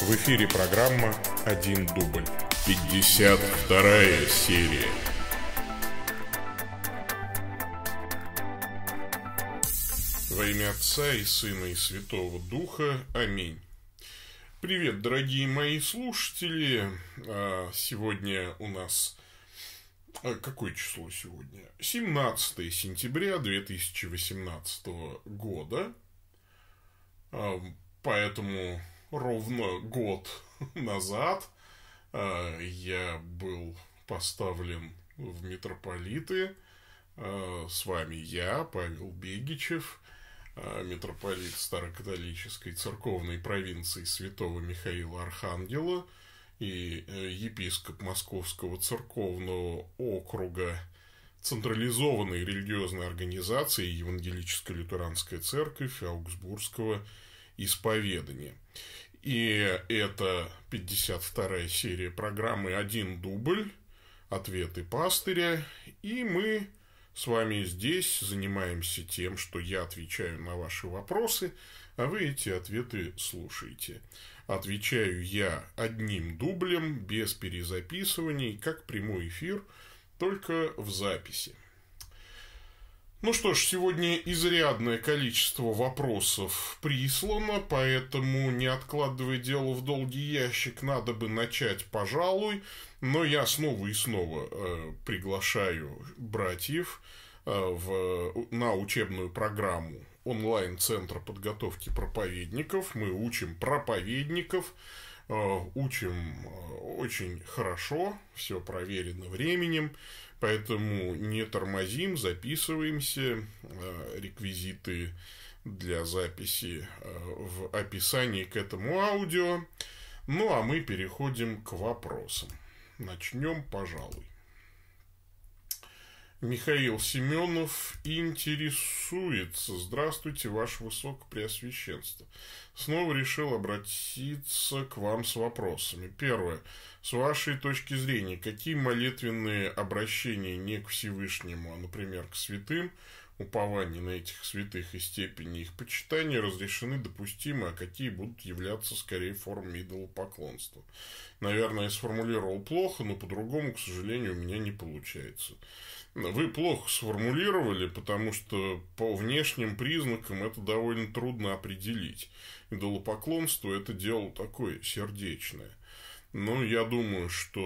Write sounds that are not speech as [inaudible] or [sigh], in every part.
В эфире программа «Один дубль». 52 серия. Во имя Отца и Сына и Святого Духа. Аминь. Привет, дорогие мои слушатели. А, сегодня у нас а какое число сегодня? 17 сентября 2018 года. А, поэтому ровно год [laughs] назад а, я был поставлен в митрополиты. С вами я, Павел Бегичев, митрополит Старокатолической церковной провинции Святого Михаила Архангела – и э, епископ Московского церковного округа централизованной религиозной организации Евангелическая лютеранская церковь Аугсбургского исповедания. И это 52-я серия программы «Один дубль. Ответы пастыря». И мы с вами здесь занимаемся тем, что я отвечаю на ваши вопросы, а вы эти ответы слушаете. Отвечаю я одним дублем, без перезаписываний, как прямой эфир, только в записи. Ну что ж, сегодня изрядное количество вопросов прислано, поэтому не откладывая дело в долгий ящик, надо бы начать, пожалуй. Но я снова и снова э, приглашаю братьев э, в, на учебную программу онлайн-центра подготовки проповедников. Мы учим проповедников, э, учим э, очень хорошо, все проверено временем, поэтому не тормозим, записываемся. Э, реквизиты для записи в описании к этому аудио. Ну а мы переходим к вопросам. Начнем, пожалуй. Михаил Семенов интересуется. Здравствуйте, Ваше Высокопреосвященство. Снова решил обратиться к вам с вопросами. Первое. С вашей точки зрения, какие молитвенные обращения не к Всевышнему, а, например, к святым, упование на этих святых и степени их почитания разрешены допустимы, а какие будут являться скорее формами идолопоклонства? Наверное, я сформулировал плохо, но по-другому, к сожалению, у меня не получается. Вы плохо сформулировали, потому что по внешним признакам это довольно трудно определить. Идолопоклонство – это дело такое сердечное. Но я думаю, что,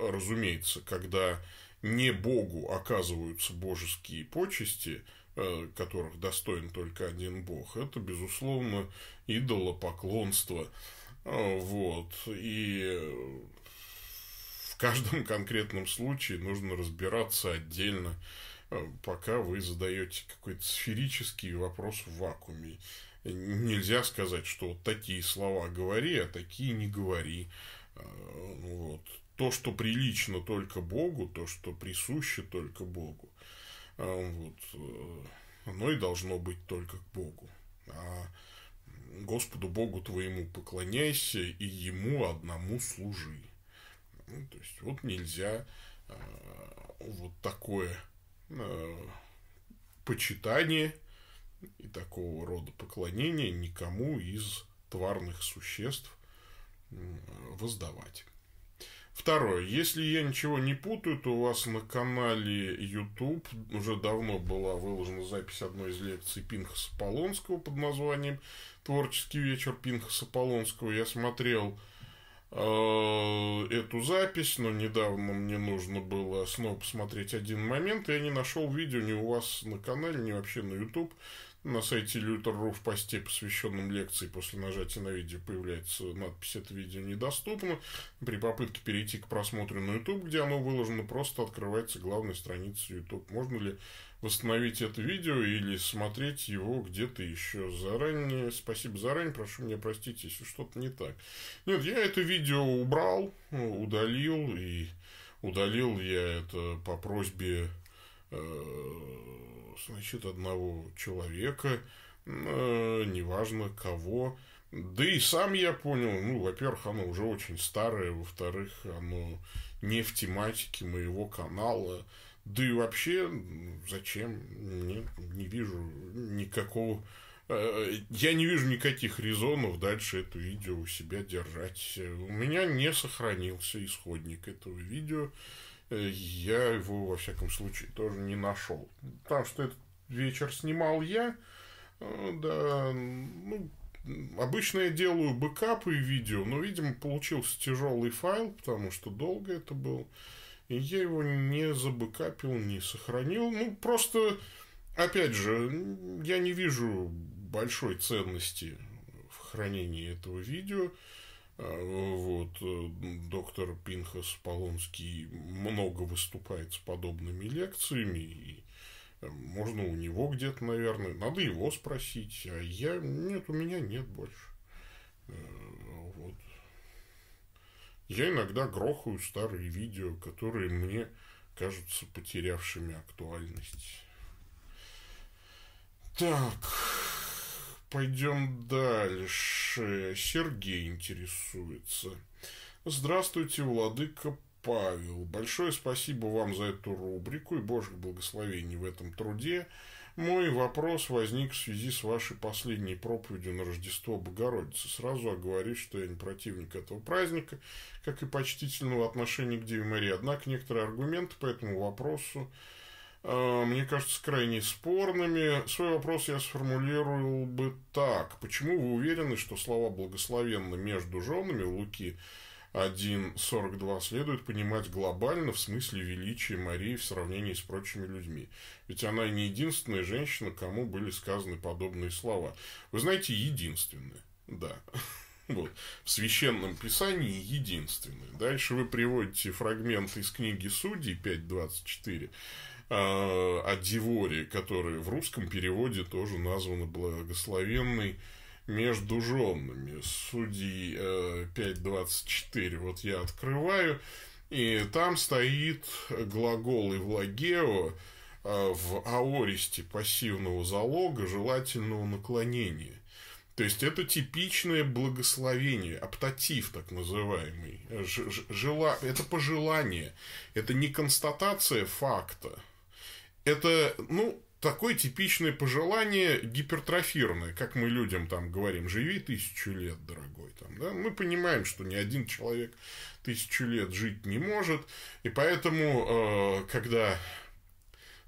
э, разумеется, когда не Богу оказываются божеские почести, э, которых достоин только один Бог, это, безусловно, идолопоклонство. Э, вот. И в каждом конкретном случае нужно разбираться отдельно, э, пока вы задаете какой-то сферический вопрос в вакууме. Нельзя сказать, что вот такие слова говори, а такие не говори. Э, ну вот. То, что прилично только Богу, то, что присуще только Богу, э, вот, оно и должно быть только к Богу. А Господу Богу твоему поклоняйся и Ему одному служи. Ну, то есть вот нельзя э, вот такое э, почитание и такого рода поклонение никому из тварных существ воздавать. Второе. Если я ничего не путаю, то у вас на канале YouTube уже давно была выложена запись одной из лекций Пинхаса Полонского под названием «Творческий вечер Пинхаса Полонского». Я смотрел Э, эту запись, но недавно мне нужно было снова посмотреть один момент, и я не нашел видео ни у вас на канале, ни вообще на YouTube. На сайте Лютер.ру в посте, посвященном лекции, после нажатия на видео появляется надпись «Это видео недоступно». При попытке перейти к просмотру на YouTube, где оно выложено, просто открывается главная страница YouTube. Можно ли восстановить это видео или смотреть его где-то еще заранее. Спасибо заранее, прошу меня простить, если что-то не так. Нет, я это видео убрал, удалил, и удалил я это по просьбе э, значит, одного человека, э, неважно кого. Да и сам я понял, ну, во-первых, оно уже очень старое, во-вторых, оно не в тематике моего канала, да и вообще, зачем? Нет, не вижу никакого... Э, я не вижу никаких резонов дальше это видео у себя держать. У меня не сохранился исходник этого видео. Э, я его, во всяком случае, тоже не нашел. Потому что этот вечер снимал я. Э, да, ну, обычно я делаю бэкапы и видео, но, видимо, получился тяжелый файл, потому что долго это был я его не забыкапил, не сохранил. Ну, просто, опять же, я не вижу большой ценности в хранении этого видео. А, вот, э, доктор Пинхас Полонский много выступает с подобными лекциями, и э, можно у него где-то, наверное, надо его спросить, а я, нет, у меня нет больше э, я иногда грохаю старые видео, которые мне кажутся потерявшими актуальность. Так, пойдем дальше. Сергей интересуется. Здравствуйте, Владыка Павел. Большое спасибо вам за эту рубрику и Божьих благословений в этом труде. Мой ну вопрос возник в связи с вашей последней проповедью на Рождество Богородицы. Сразу оговорюсь, что я не противник этого праздника, как и почтительного отношения к Деве Марии. Однако некоторые аргументы по этому вопросу э, мне кажутся крайне спорными. Свой вопрос я сформулировал бы так. Почему вы уверены, что слова благословенны между женами» Луки – 1.42 следует понимать глобально в смысле величия Марии в сравнении с прочими людьми. Ведь она не единственная женщина, кому были сказаны подобные слова. Вы знаете, единственная. Да. [laughs] Вот. В священном писании единственная. Дальше вы приводите фрагмент из книги Судей 5.24 а, о Деворе, которая в русском переводе тоже названа благословенной между женами. Судей э, 5.24 вот я открываю, и там стоит глагол «евлагео» э, в аористе пассивного залога желательного наклонения. То есть это типичное благословение, оптатив так называемый. Ж, ж, жела, это пожелание, это не констатация факта. Это, ну, такое типичное пожелание гипертрофированное, как мы людям там говорим, живи тысячу лет, дорогой. Там, да? Мы понимаем, что ни один человек тысячу лет жить не может, и поэтому, э, когда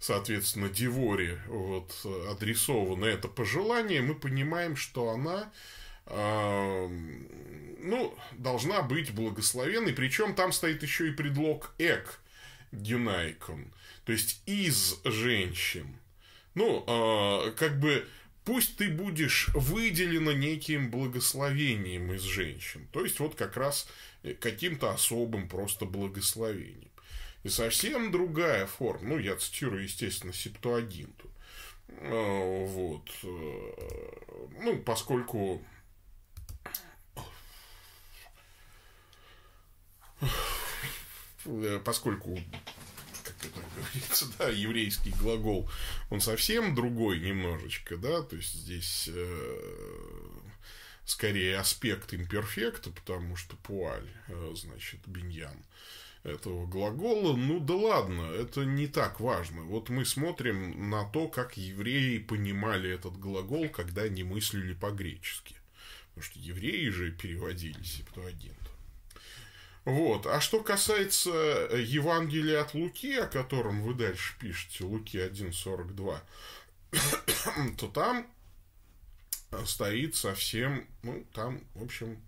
соответственно, девори вот, адресовано это пожелание, мы понимаем, что она э, ну, должна быть благословенной. Причем там стоит еще и предлог «эк», «гюнайкон», то есть «из женщин». Ну, э, как бы пусть ты будешь выделена неким благословением из женщин. То есть вот как раз э, каким-то особым просто благословением. И совсем другая форма. Ну, я цитирую, естественно, Септуагинту. А, э, вот. Ну, поскольку э, поскольку как говорится, да, еврейский глагол, он совсем другой немножечко, да, то есть здесь э, скорее аспект имперфекта, потому что пуаль, э, значит, биньян этого глагола, ну да ладно, это не так важно. Вот мы смотрим на то, как евреи понимали этот глагол, когда они мыслили по-гречески. Потому что евреи же переводились и кто один, вот. А что касается э, Евангелия от Луки, о котором вы дальше пишете, Луки 1.42, [coughs] то там э, стоит совсем, ну, там, в общем,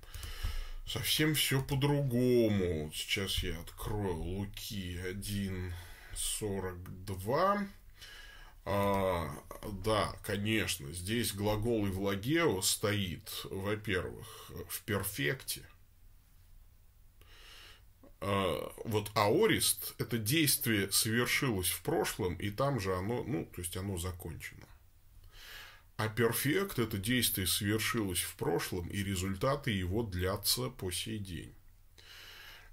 совсем все по-другому. Вот сейчас я открою Луки 1.42. А, да, конечно, здесь глагол и влагео стоит, во-первых, э, в перфекте – а, вот аорист, это действие совершилось в прошлом, и там же оно, ну, то есть оно закончено. А перфект – это действие совершилось в прошлом, и результаты его длятся по сей день.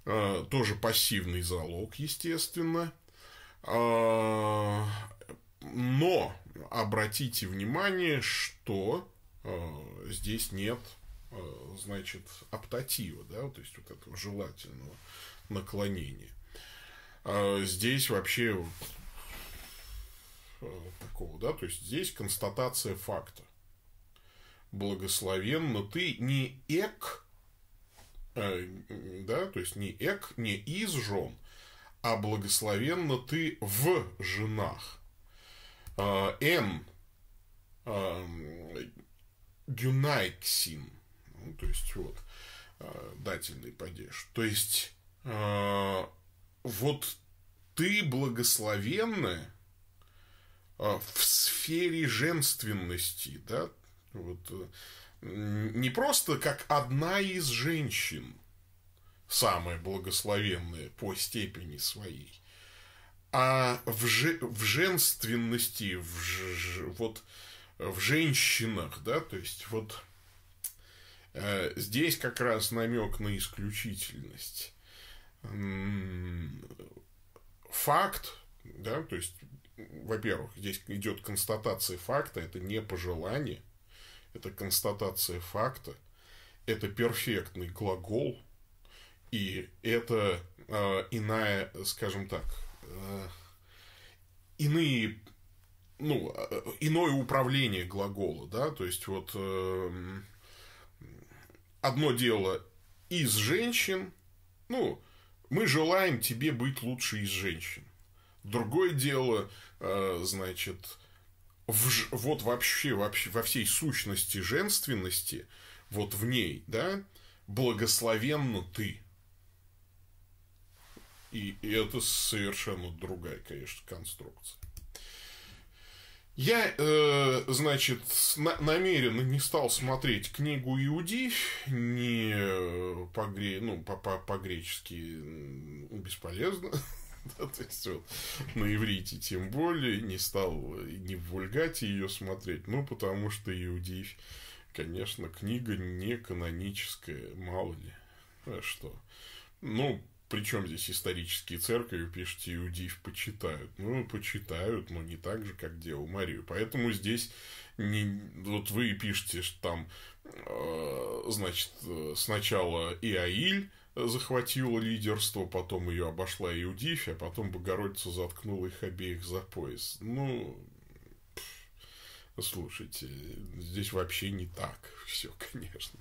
А, тоже пассивный залог, естественно. А, но обратите внимание, что здесь нет значит, оптатива, да, то есть вот этого желательного наклонение. А здесь вообще э, такого, да, то есть здесь констатация факта. Благословенно ты не эк, э, да, то есть не эк, не из жен, а благословенно ты в женах. Э, а, эн гюнайксин, а, ну, то есть вот э, дательный падеж. То есть Э, вот ты благословенная э, в сфере женственности, да, вот э, не просто как одна из женщин, самая благословенная по степени своей, а в, же, в женственности, в, ж, вот в женщинах, да, то есть вот э, здесь как раз намек на исключительность факт, да, то есть, во-первых, здесь идет констатация факта, это не пожелание, это констатация факта, это перфектный глагол, и это э, иная, скажем так, э, иные, ну, а, иное управление глагола, да, то есть вот э, одно дело из женщин, ну, мы желаем тебе быть лучше из женщин. Другое дело, э, значит, в, вот вообще, вообще во всей сущности женственности, вот в ней, да, благословенно ты. И это совершенно другая, конечно, конструкция. Я, э, значит, на- намеренно не стал смотреть книгу Иуди, не э, по-гре... ну, по-гречески бесполезно. [laughs] да, то есть, вот, на иврите тем более не стал э, не в вульгате ее смотреть, ну, потому что Иуди, конечно, книга не каноническая, мало ли, а что. Ну, причем здесь исторические церкви, пишите, иудеев почитают. Ну, почитают, но не так же, как Деву Марию. Поэтому здесь не, вот вы пишете, что там, э, значит, э, сначала Иаиль захватила лидерство, потом ее обошла Иудифия, а потом Богородицу заткнула их обеих за пояс. Ну, пф, слушайте, здесь вообще не так все, [laughs] конечно.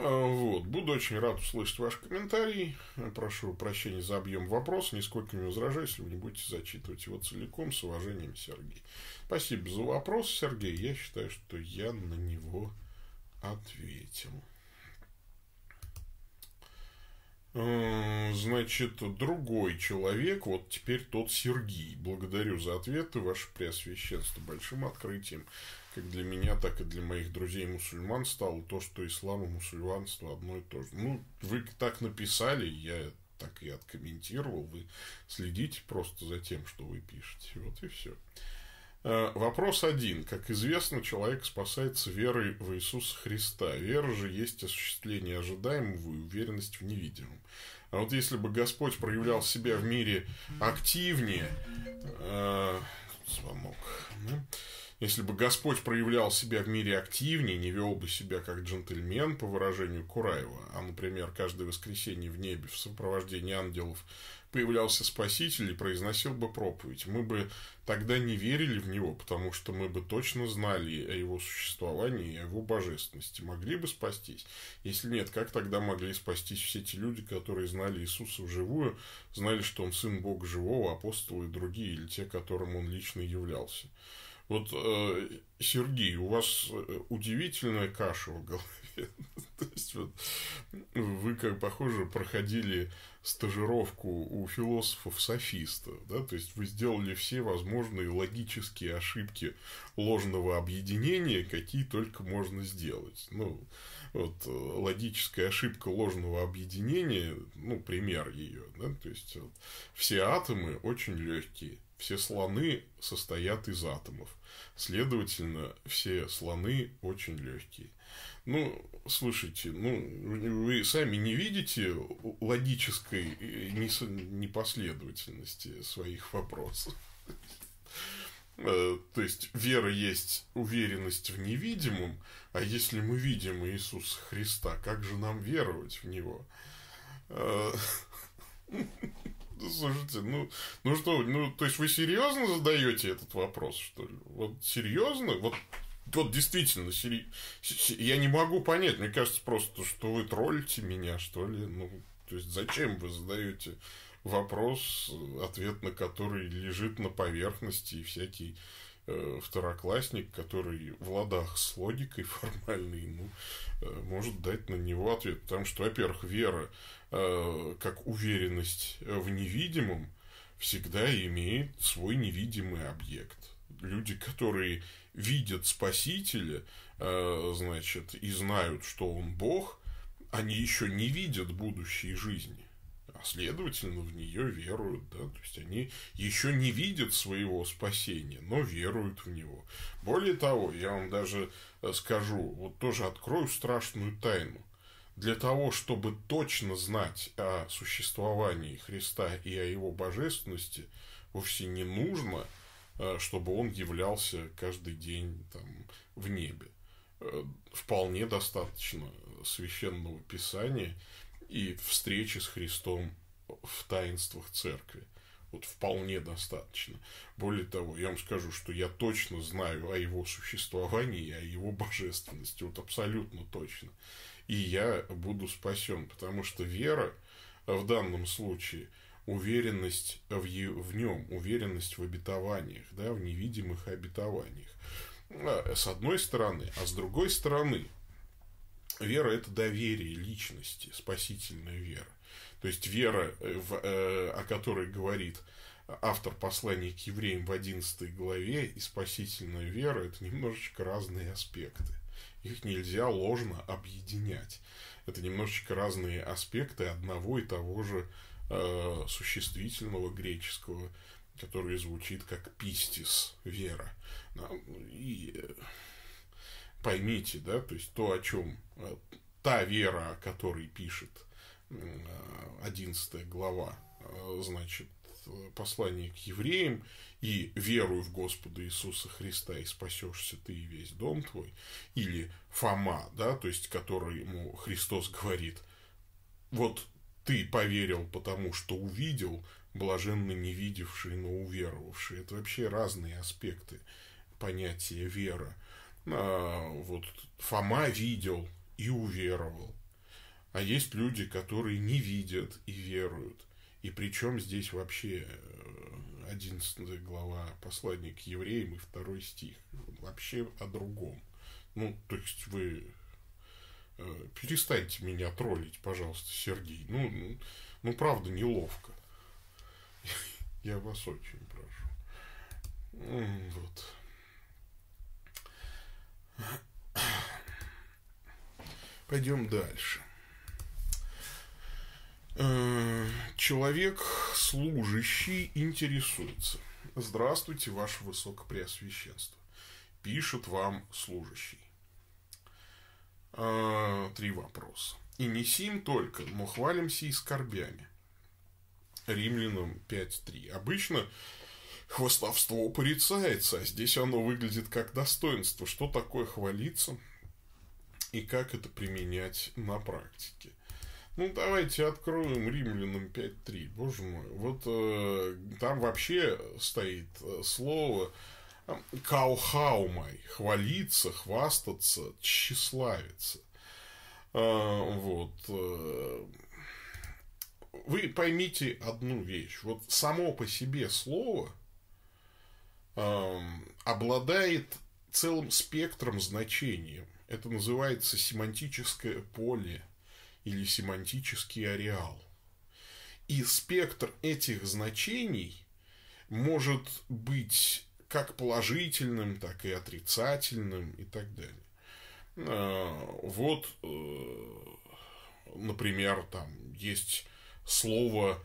А, вот. Буду очень рад услышать ваш комментарий. Прошу прощения за объем вопроса. Нисколько не возражаю, если вы не будете зачитывать его целиком. С уважением, Сергей. Спасибо за вопрос, Сергей. Я считаю, что я на него ответил. Э, значит, другой человек, вот теперь тот Сергей. Благодарю за ответы, ваше преосвященство, большим открытием как для меня, так и для моих друзей мусульман стало то, что ислам и мусульманство одно и то же. Ну, вы так написали, я так и откомментировал. Вы следите просто за тем, что вы пишете. Вот и все. Э, вопрос один. Как известно, человек спасается верой в Иисуса Христа. Вера же есть осуществление ожидаемого и уверенность в невидимом. А вот если бы Господь проявлял себя в мире активнее... Э, звонок. Да? Если бы Господь проявлял себя в мире активнее, не вел бы себя как джентльмен, по выражению Кураева, а, например, каждое воскресенье в небе в сопровождении ангелов появлялся Спаситель и произносил бы проповедь, мы бы тогда не верили в него, потому что мы бы точно знали о его существовании и о его божественности. Могли бы спастись? Если нет, как тогда могли спастись все те люди, которые знали Иисуса вживую, знали, что он сын Бога Живого, апостолы и другие, или те, которым он лично являлся? Вот, э, Сергей, у вас э, удивительная каша в голове. [laughs] То есть, вот, вы, как похоже, проходили стажировку у философов-софистов, да, то есть вы сделали все возможные логические ошибки ложного объединения, какие только можно сделать. Ну, вот э, логическая ошибка ложного объединения, ну, пример ее, да, то есть вот, все атомы очень легкие, все слоны состоят из атомов. Следовательно, все слоны очень легкие. Ну, слушайте, ну, вы сами не видите логической э, непоследовательности своих вопросов. Э, то есть вера есть уверенность в невидимом, а если мы видим Иисуса Христа, как же нам веровать в Него? Э, [laughs] Слушайте, ну, ну что, ну, то есть вы серьезно задаете этот вопрос, что ли? Вот серьезно? Вот, вот действительно, сери... я не могу понять. Мне кажется просто, что вы троллите меня, что ли? Ну, то есть зачем вы задаете вопрос, ответ на который лежит на поверхности и всякий э, второклассник, который в ладах с логикой [laughs] формальной, ну, э, может дать на него ответ. Потому что, во-первых, вера Э, как уверенность в невидимом, всегда имеет свой невидимый объект. Люди, которые видят Спасителя, э, значит, и знают, что он Бог, они еще не видят будущей жизни, а следовательно в нее веруют, да, то есть они еще не видят своего спасения, но веруют в него. Более того, я вам даже э, скажу, вот тоже открою страшную тайну для того, чтобы точно знать о существовании Христа и о его божественности, вовсе не нужно, э, чтобы он являлся каждый день там, в небе. Э, вполне достаточно священного писания и встречи с Христом в таинствах церкви. Вот вполне достаточно. Более того, я вам скажу, что я точно знаю о его существовании и о его божественности. Вот абсолютно точно и я буду спасен. Потому что вера в данном случае уверенность в, в нем, уверенность в обетованиях, да, в невидимых обетованиях. А, с одной стороны, а с другой стороны, вера – это доверие личности, спасительная вера. То есть вера, э, в, э, о которой говорит автор послания к евреям в 11 главе, и спасительная вера – это немножечко разные аспекты их нельзя ложно объединять. Это немножечко разные аспекты одного и того же э, существительного греческого, который звучит как пистис, вера. Ну, и э, поймите, да, то есть то, о чем э, та вера, о которой пишет 11 э, глава, значит, Э, послание к евреям, и веруй в Господа Иисуса Христа, и спасешься ты и весь дом твой, или Фома, да, то есть, который ему Христос говорит, вот ты поверил, потому что увидел, блаженно не видевший, но уверовавший. Это вообще разные аспекты понятия вера. А, вот Фома видел и уверовал. А есть люди, которые не видят и веруют. И причем здесь вообще 11 э, глава послания к евреям и второй стих. Вообще о другом. Ну, то есть вы э, перестаньте меня троллить, пожалуйста, Сергей. Ну, ну, ну правда, неловко. [laughs] Я вас очень прошу. Вот. Пойдем дальше. Э, человек, служащий, интересуется. Здравствуйте, Ваше Высокопреосвященство. Пишет вам служащий. Э, три вопроса. И не сим только, но хвалимся и скорбями. Римлянам 5.3. Обычно хвастовство порицается, а здесь оно выглядит как достоинство. Что такое хвалиться и как это применять на практике? Ну, давайте откроем римлянам 5.3. Боже мой. Вот э, там вообще стоит э, слово каухаумай. Хвалиться, хвастаться, тщеславиться. Э, вот. Э, вы поймите одну вещь. Вот само по себе слово э, обладает целым спектром значением. Это называется семантическое поле – или семантический ареал. И спектр этих значений может быть как положительным, так и отрицательным и так далее. А, вот, э, например, там есть слово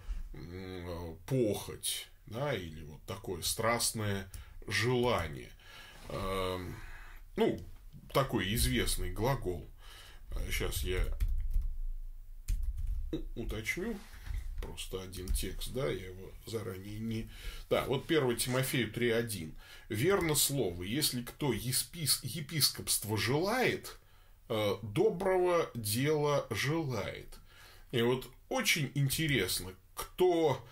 похоть, да, или вот такое страстное желание. А, ну, такой известный глагол. Сейчас а, я уточню. Просто один текст, да, я его заранее не... Да, вот 1 Тимофею 3.1. «Верно слово, если кто епис... епископство желает, э, доброго дела желает». И вот очень интересно, кто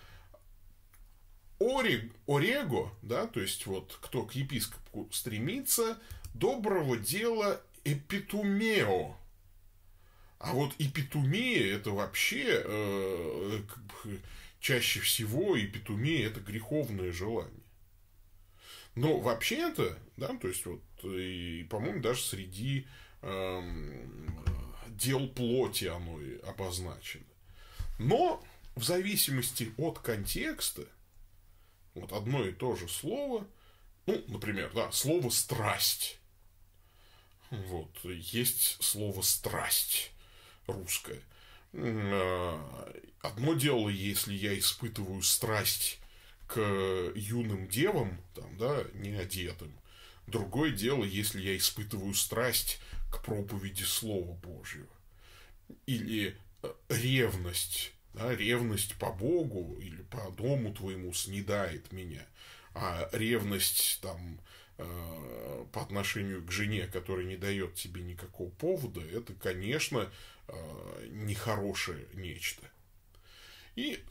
Ори... Орего, да, то есть вот кто к епископу стремится, доброго дела эпитумео, а вот эпитумия это вообще э, чаще всего эпитумия это греховное желание. Но вообще-то, да, то есть вот, и, по-моему, даже среди э, дел плоти оно и обозначено. Но в зависимости от контекста, вот одно и то же слово, ну, например, да, слово страсть. Вот, есть слово страсть русская. Одно дело, если я испытываю страсть к юным девам, там, да, неодетым. Другое дело, если я испытываю страсть к проповеди Слова Божьего. Или э, ревность, да, ревность по Богу или по дому твоему снедает меня. А ревность там э, по отношению к жене, которая не дает тебе никакого повода, это, конечно, э, нехорошее нечто. И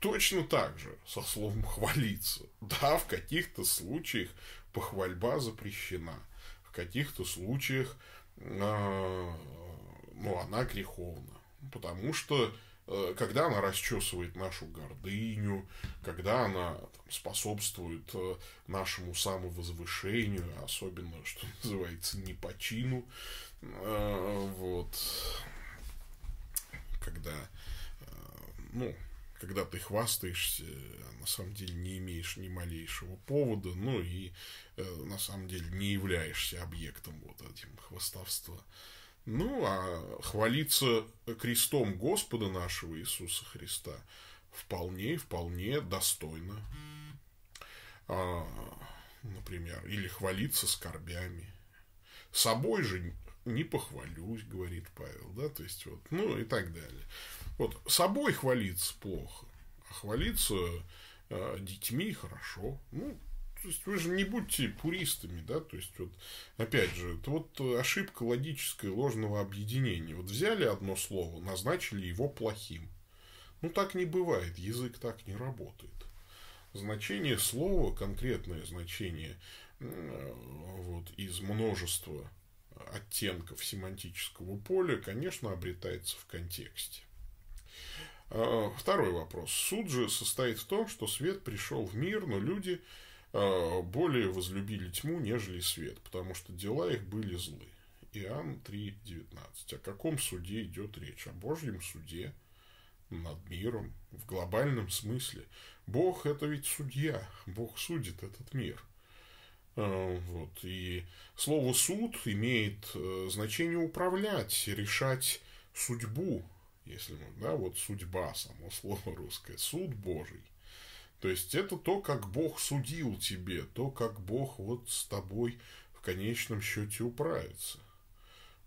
точно так же со словом хвалиться. Да, в каких-то случаях похвальба запрещена, в каких-то случаях э, ну, она греховна. Потому что э, когда она расчесывает нашу гордыню, когда она там, способствует э, нашему самовозвышению, особенно, что [laughs] называется, не по чину, э, вот, ну, когда ты хвастаешься, а на самом деле не имеешь ни малейшего повода, ну и э, на самом деле не являешься объектом вот этим хвастовства. Ну, а хвалиться крестом Господа нашего Иисуса Христа вполне, вполне достойно. А, например, или хвалиться скорбями. Собой же не похвалюсь, говорит Павел, да, то есть вот, ну и так далее. Вот собой хвалиться плохо, а хвалиться э, детьми хорошо. Ну, то есть вы же не будьте пуристами, да, то есть вот, опять же, это вот ошибка логической ложного объединения. Вот взяли одно слово, назначили его плохим. Ну, так не бывает, язык так не работает. Значение слова, конкретное значение э, вот, из множества оттенков семантического поля, конечно, обретается в контексте. А, второй вопрос. Суд же состоит в том, что свет пришел в мир, но люди а, более возлюбили тьму, нежели свет, потому что дела их были злы. Иоанн 3.19. О каком суде идет речь? О Божьем суде над миром в глобальном смысле. Бог – это ведь судья. Бог судит этот мир. А, вот. И слово «суд» имеет э, значение управлять, решать судьбу если мы, да, вот судьба, само слово русское, суд Божий. То есть это то, как Бог судил тебе, то, как Бог вот с тобой в конечном счете управится.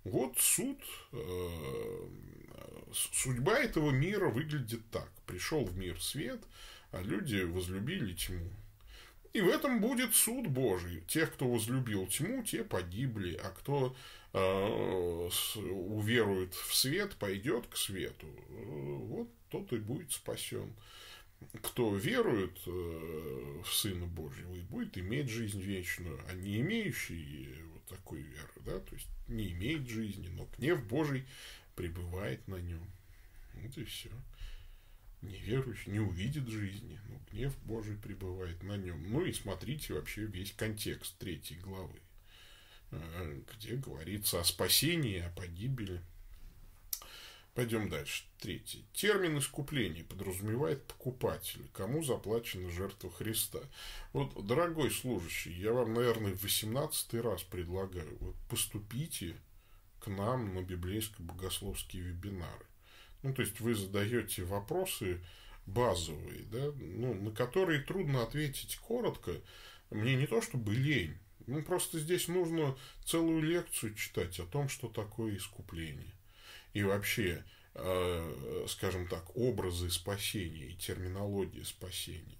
Вот суд, э, судьба этого мира выглядит так. Пришел в мир свет, а люди возлюбили тьму. И в этом будет суд Божий. Тех, кто возлюбил тьму, те погибли, а кто э, с, уверует в свет, пойдет к свету. Э, вот тот и будет спасен. Кто верует э, в Сына Божьего и будет иметь жизнь вечную, а не имеющий вот такой веры, да, то есть не имеет жизни, но гнев Божий пребывает на нем. Вот и все неверующий не увидит жизни, но гнев Божий пребывает на нем. Ну и смотрите вообще весь контекст третьей главы, э, где говорится о спасении, о погибели. Пойдем дальше. Третий. Термин искупления подразумевает покупателя, кому заплачена жертва Христа. Вот, дорогой служащий, я вам, наверное, в 18 раз предлагаю, вот поступите к нам на библейско-богословские вебинары. Ну, то есть вы задаете вопросы базовые, да, ну, на которые трудно ответить коротко. Мне не то чтобы лень, ну, просто здесь нужно целую лекцию читать о том, что такое искупление. И вообще, э, скажем так, образы спасения и терминология спасения.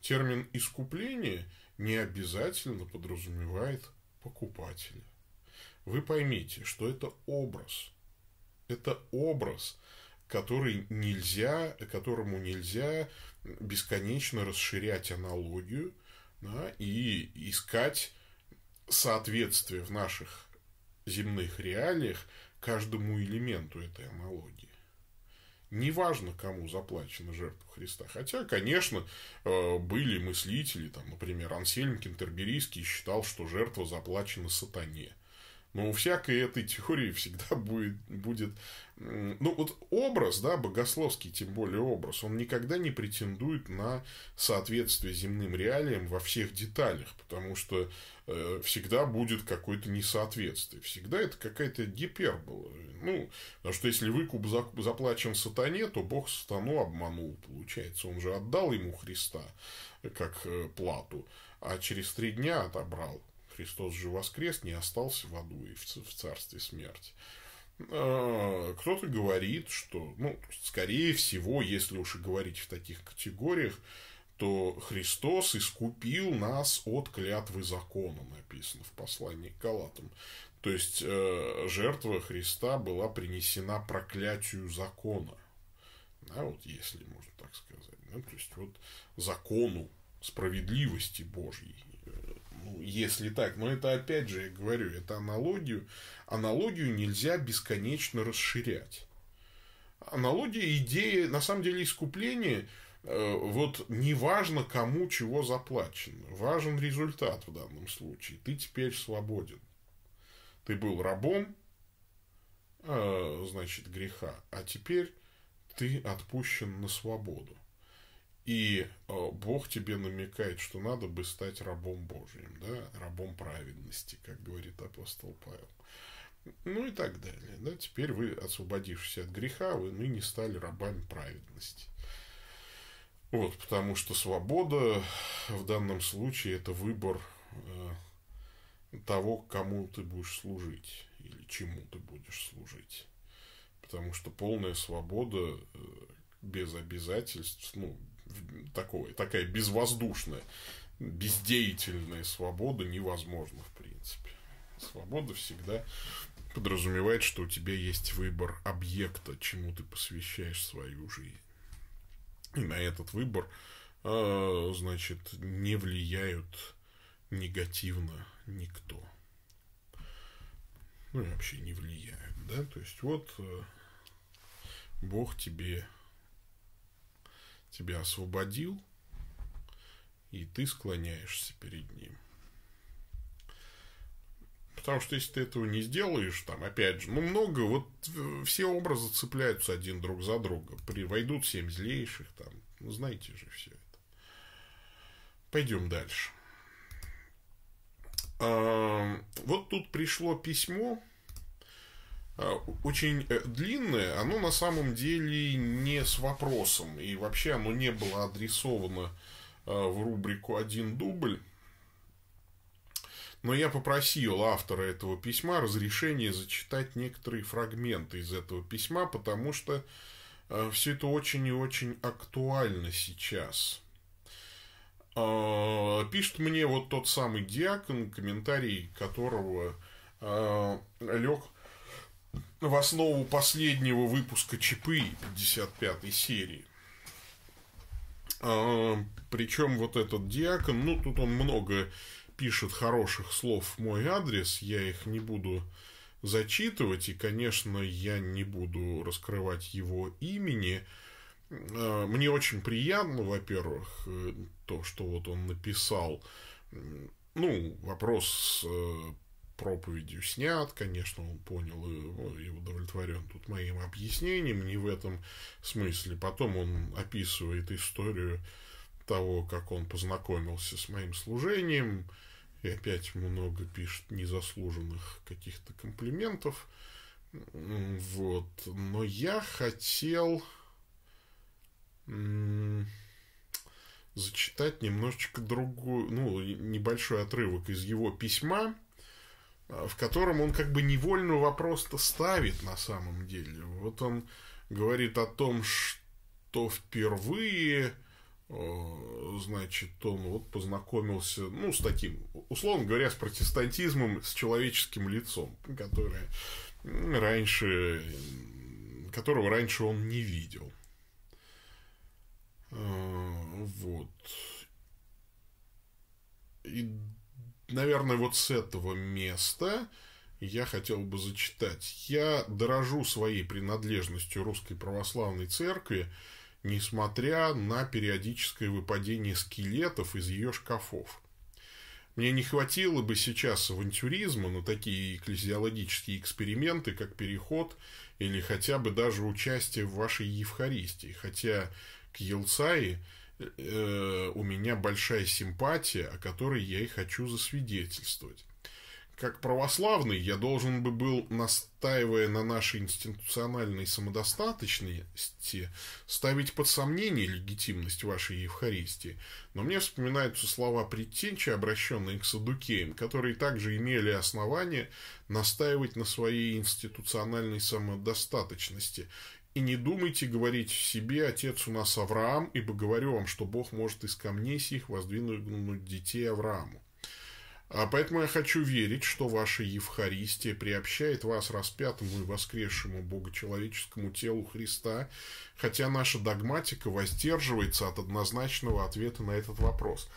Термин искупление не обязательно подразумевает покупателя. Вы поймите, что это образ – это образ, который нельзя, которому нельзя бесконечно расширять аналогию да, и искать соответствие в наших земных реалиях каждому элементу этой аналогии. Неважно, кому заплачена жертва Христа. Хотя, конечно, э, были мыслители, там, например, Ансельм Кентерберийский считал, что жертва заплачена сатане. Но ну, у всякой этой теории всегда будет, будет... Ну, вот образ, да, богословский, тем более образ, он никогда не претендует на соответствие земным реалиям во всех деталях, потому что э, всегда будет какое-то несоответствие. Всегда это какая-то гипербола. Ну, потому что если выкуп за, заплачен сатане, то Бог сатану обманул, получается. Он же отдал ему Христа э, как э, плату, а через три дня отобрал Христос же воскрес, не остался в аду и в, царстве смерти. А, кто-то говорит, что, ну, скорее всего, если уж и говорить в таких категориях, то Христос искупил нас от клятвы закона, написано в послании к Галатам. То есть, э, жертва Христа была принесена проклятию закона. Да, вот если можно так сказать. Ну, то есть, вот закону справедливости Божьей если так. Но это, опять же, я говорю, это аналогию. Аналогию нельзя бесконечно расширять. Аналогия, идея, на самом деле, искупление э, вот не важно, кому чего заплачено. Важен результат в данном случае. Ты теперь свободен. Ты был рабом, э, значит, греха, а теперь ты отпущен на свободу. И а, Бог тебе намекает, что надо бы стать рабом Божьим, да, рабом праведности, как говорит апостол Павел. Ну и так далее. Да? Теперь вы, освободившись от греха, вы ныне стали рабами праведности. Вот, потому что свобода в данном случае это выбор э, того, кому ты будешь служить или чему ты будешь служить. Потому что полная свобода э, без обязательств, ну, такое, такая безвоздушная, бездеятельная свобода невозможна, в принципе. Свобода всегда подразумевает, что у тебя есть выбор объекта, чему ты посвящаешь свою жизнь. И на этот выбор, э, значит, не влияют негативно никто. Ну и вообще не влияют, да? То есть вот э, Бог тебе тебя освободил, и ты склоняешься перед ним. Потому что если ты этого не сделаешь, там, опять же, ну, много, вот э, все образы цепляются один друг за друга. При, войдут семь злейших, там, ну, знаете же все это. Пойдем дальше. А, вот тут пришло письмо Э, очень э, длинное, оно на самом деле не с вопросом. И вообще оно не было адресовано э, в рубрику «Один дубль». Но я попросил автора этого письма разрешение зачитать некоторые фрагменты из этого письма, потому что все это очень и очень актуально сейчас. Пишет мне вот тот самый диакон, комментарий которого лег в основу последнего выпуска Чипы 55 серии. А, причем вот этот диакон, ну тут он много пишет хороших слов в мой адрес, я их не буду зачитывать, и, конечно, я не буду раскрывать его имени. А, мне очень приятно, во-первых, э, то, что вот он написал. Ну, вопрос э, проповедью снят, конечно, он понял и, ну, и удовлетворен тут моим объяснением, не в этом смысле. Потом он описывает историю того, как он познакомился с моим служением, и опять много пишет незаслуженных каких-то комплиментов. Вот. Но я хотел зачитать немножечко другую, ну, небольшой отрывок из его письма, в котором он как бы невольно вопрос-то ставит на самом деле. Вот он говорит о том, что впервые, э, значит, он вот познакомился, ну, с таким, условно говоря, с протестантизмом, с человеческим лицом, которое раньше, которого раньше он не видел. Э, вот. И наверное, вот с этого места я хотел бы зачитать. Я дорожу своей принадлежностью Русской Православной Церкви, несмотря на периодическое выпадение скелетов из ее шкафов. Мне не хватило бы сейчас авантюризма на такие экклезиологические эксперименты, как переход или хотя бы даже участие в вашей Евхаристии, хотя к Елцаи – Э, у меня большая симпатия, о которой я и хочу засвидетельствовать. Как православный я должен бы был, настаивая на нашей институциональной самодостаточности, ставить под сомнение легитимность вашей Евхаристии. Но мне вспоминаются слова предтенча, обращенные к садукеям, которые также имели основание настаивать на своей институциональной самодостаточности и не думайте говорить в себе, отец у нас Авраам, ибо говорю вам, что Бог может из камней сих воздвинуть детей Аврааму. А поэтому я хочу верить, что ваша Евхаристия приобщает вас распятому и воскресшему богочеловеческому телу Христа, хотя наша догматика воздерживается от однозначного ответа на этот вопрос.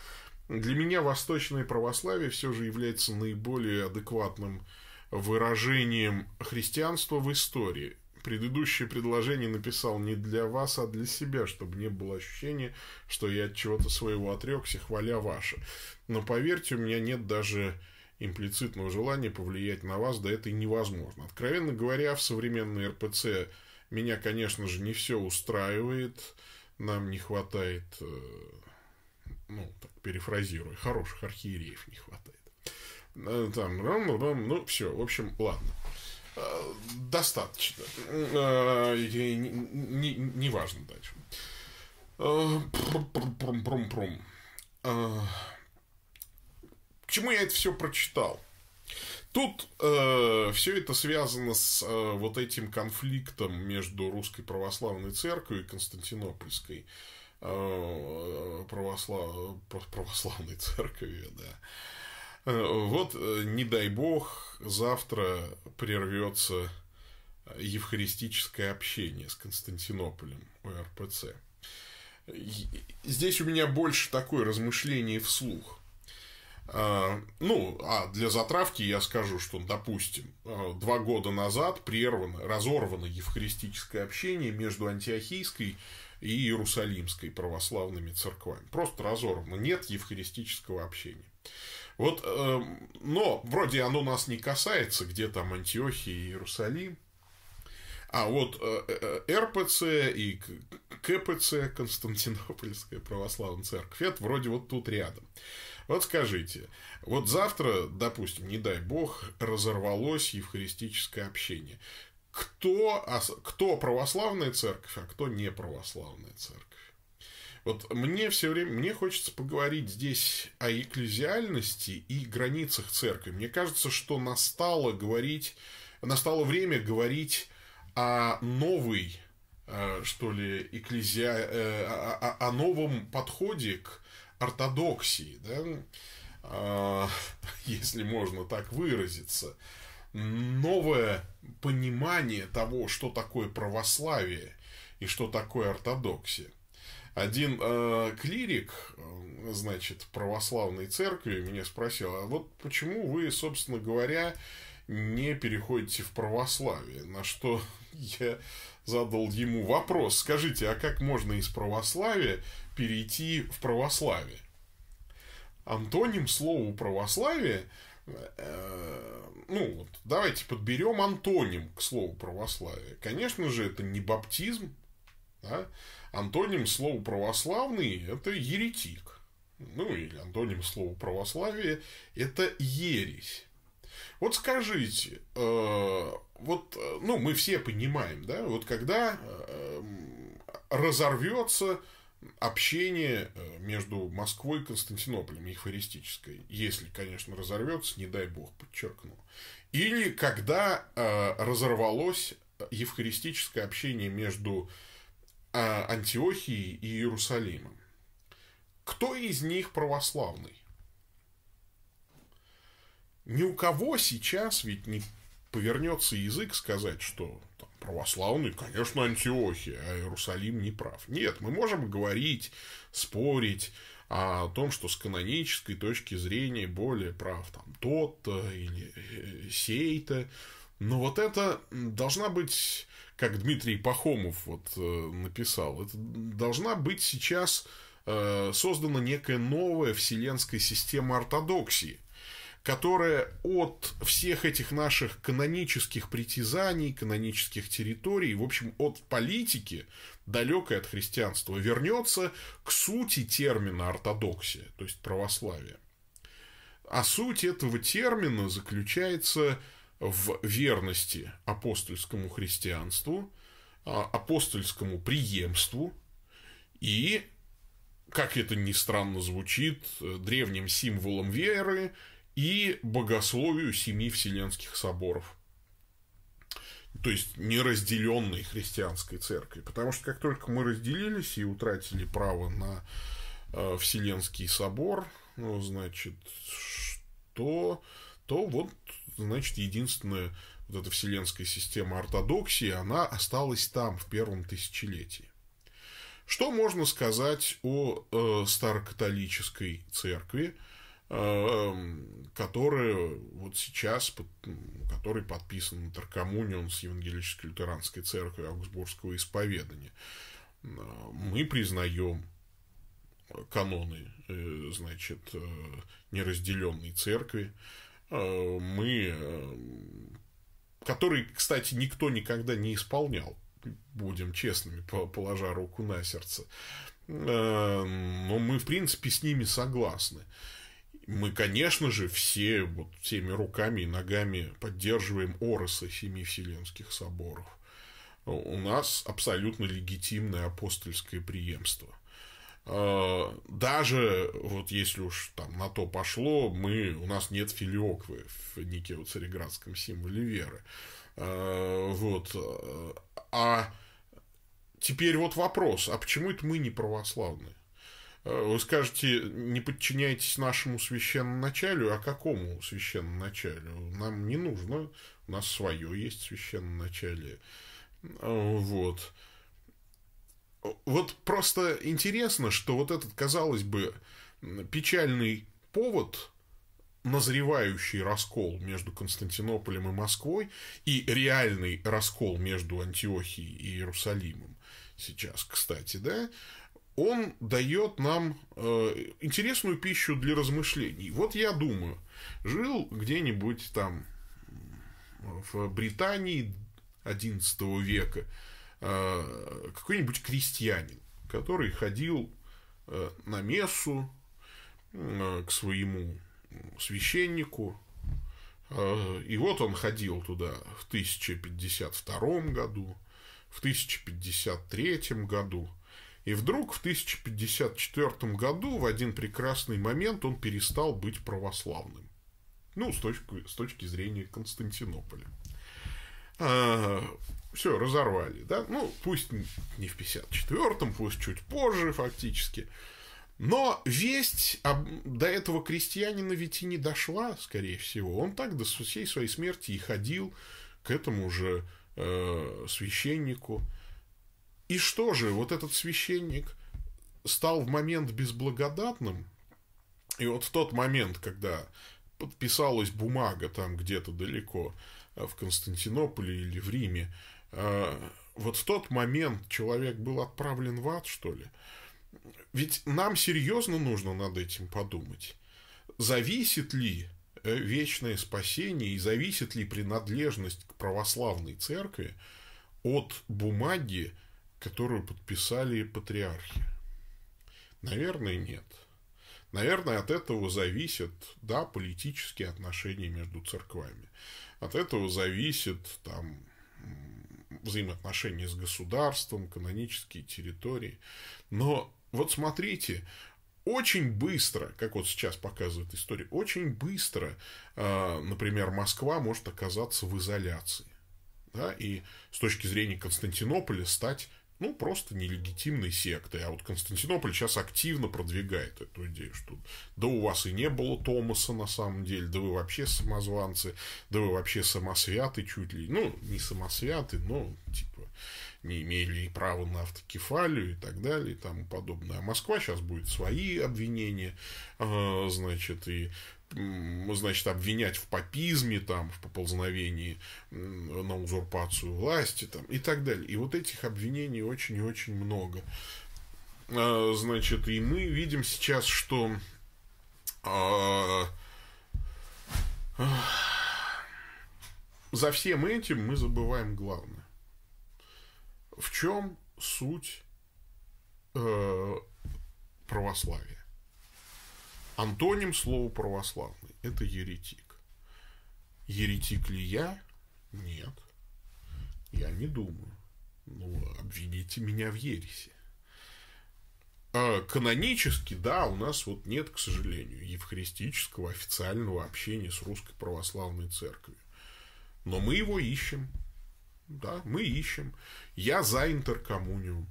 Для меня восточное православие все же является наиболее адекватным выражением христианства в истории – предыдущее предложение написал не для вас, а для себя, чтобы не было ощущения, что я от чего-то своего отрекся, хваля ваше. Но поверьте, у меня нет даже имплицитного желания повлиять на вас, да это и невозможно. Откровенно говоря, в современной РПЦ меня, конечно же, не все устраивает, нам не хватает, э, ну, так перефразирую, хороших архиереев не хватает. Э, там, ну, все, в общем, ладно. Достаточно. Э, Неважно не, важно дальше. Э, прум э, К чему я это все прочитал? Тут э, все это связано с э, вот этим конфликтом между русской православной церковью и Константинопольской э, православ... православной [laughs] церковью, да. Э, вот, э, не дай бог, завтра прервется евхаристическое общение с Константинополем ОРПЦ. Здесь у меня больше такое размышление вслух. Э, ну, а для затравки я скажу, что, допустим, два года назад прервано, разорвано евхаристическое общение между антиохийской и иерусалимской православными церквами. Просто разорвано. Нет евхаристического общения. Вот, э, но вроде оно нас не касается, где там Антиохия и Иерусалим. А вот э, э, э РПЦ и КПЦ, Константинопольская православная церковь, это вроде вот тут рядом. Вот скажите, вот завтра, допустим, не дай бог, разорвалось евхаристическое общение. Кто, кто православная церковь, а кто не православная церковь? Вот мне все время, мне хочется поговорить здесь о экклезиальности и границах церкви. Мне кажется, что настало говорить, настало время говорить о новой, э, что ли, экклезия, э, о, о, о новом подходе к ортодоксии, да, а, [laughs] если можно так выразиться. Новое понимание того, что такое православие и что такое ортодоксия. Один э, клирик, э, значит, православной церкви меня спросил, а вот почему вы, собственно говоря, не переходите в православие? На что [laughs] я задал ему вопрос, скажите, а как можно из православия перейти в православие? Антоним слову православие, э, ну, вот, давайте подберем антоним к слову православие. Конечно же, это не баптизм, да? Антоним слова православный – это еретик. Ну, или антоним слова православие – это ересь. Вот скажите, э, вот, э, ну, мы все понимаем, да, вот когда э, разорвется общение э, между Москвой и Константинополем евхаристическое, если, конечно, разорвется, не дай бог, подчеркну, или когда разорвалось евхаристическое общение между а, Антиохии и Иерусалима. Кто из них православный? Ни у кого сейчас ведь не повернется язык сказать, что там, православный, конечно, Антиохия, а Иерусалим не прав. Нет, мы можем говорить, спорить о том, что с канонической точки зрения более прав там тот-то или э, сей-то. Но вот это должна быть как Дмитрий Пахомов вот э, написал, это должна быть сейчас э, создана некая новая вселенская система ортодоксии, которая от всех этих наших канонических притязаний, канонических территорий, в общем, от политики, далекой от христианства, вернется к сути термина ортодоксия, то есть православие. А суть этого термина заключается в верности апостольскому христианству, а, апостольскому преемству и, как это ни странно звучит, э, древним символом веры и богословию семи вселенских соборов. То есть неразделенной христианской церкви. Потому что как только мы разделились и утратили право на э, Вселенский собор, ну, значит, что, то вот значит, единственная вот эта вселенская система ортодоксии, она осталась там в первом тысячелетии. Что можно сказать о э, старокатолической церкви, э, эм, которая вот сейчас, под, который подписан интеркоммунион с Евангелической лютеранской церковью Аугсбургского исповедания? Э, мы признаем каноны, э, значит, э, неразделенной церкви, Э, мы, э, который, кстати, никто никогда не исполнял, будем честными, положа руку на сердце. Э, но мы, в принципе, с ними согласны. Мы, конечно же, все вот всеми руками и ногами поддерживаем оросы семи вселенских соборов. У нас абсолютно легитимное апостольское преемство – Э, даже вот если уж там на то пошло, мы, у нас нет филиоквы в Никео-Цареградском символе веры. Э, вот. А теперь вот вопрос, а почему это мы не православные? Э, вы скажете, не подчиняйтесь нашему священному началу, а какому священному началу? Нам не нужно, у нас свое есть священное начале. Вот вот просто интересно, что вот этот, казалось бы, печальный повод, назревающий раскол между Константинополем и Москвой и реальный раскол между Антиохией и Иерусалимом сейчас, кстати, да, он дает нам э, интересную пищу для размышлений. Вот я думаю, жил где-нибудь там в Британии XI века, Э, какой-нибудь крестьянин, который ходил э, на мессу э, к своему священнику. И вот он ходил туда в 1052 году, в 1053 году. И вдруг в 1054 году в один прекрасный момент он перестал быть православным. Ну, с точки, с точки зрения Константинополя все, разорвали, да, ну, пусть не в 54-м, пусть чуть позже фактически, но весть об... до этого крестьянина ведь и не дошла, скорее всего, он так до всей своей смерти и ходил к этому же э, священнику. И что же, вот этот священник стал в момент безблагодатным, и вот в тот момент, когда подписалась бумага там где-то далеко, э, в Константинополе или в Риме, Э, вот в тот момент человек был отправлен в ад, что ли? Ведь нам серьезно нужно над этим подумать. Зависит ли э, вечное спасение и зависит ли принадлежность к православной церкви от бумаги, которую подписали патриархи? Наверное, нет. Наверное, от этого зависят, да, политические отношения между церквами. От этого зависит, там, взаимоотношения с государством, канонические территории. Но вот смотрите, очень быстро, как вот сейчас показывает история, очень быстро, а, например, Москва может оказаться в изоляции. Да, и с точки зрения Константинополя стать ну, просто нелегитимной сектой. А вот Константинополь сейчас активно продвигает эту идею, что да у вас и не было Томаса на самом деле, да вы вообще самозванцы, да вы вообще самосвяты чуть ли, ну, не самосвяты, но, типа, не имели и права на автокефалию и так далее и тому подобное. А Москва сейчас будет свои обвинения, э, значит, и значит, обвинять в папизме, там, в поползновении на узурпацию власти там, и так далее. И вот этих обвинений очень и очень много. А, значит, и мы видим сейчас, что а, за всем этим мы забываем главное. В чем суть э, православия? Антоним слова православный – это еретик. Еретик ли я? Нет. Я не думаю. Ну, обвините меня в ересе. А, канонически, да, у нас вот нет, к сожалению, евхаристического официального общения с Русской Православной Церковью. Но мы его ищем. Да, мы ищем. Я за интеркоммуниум.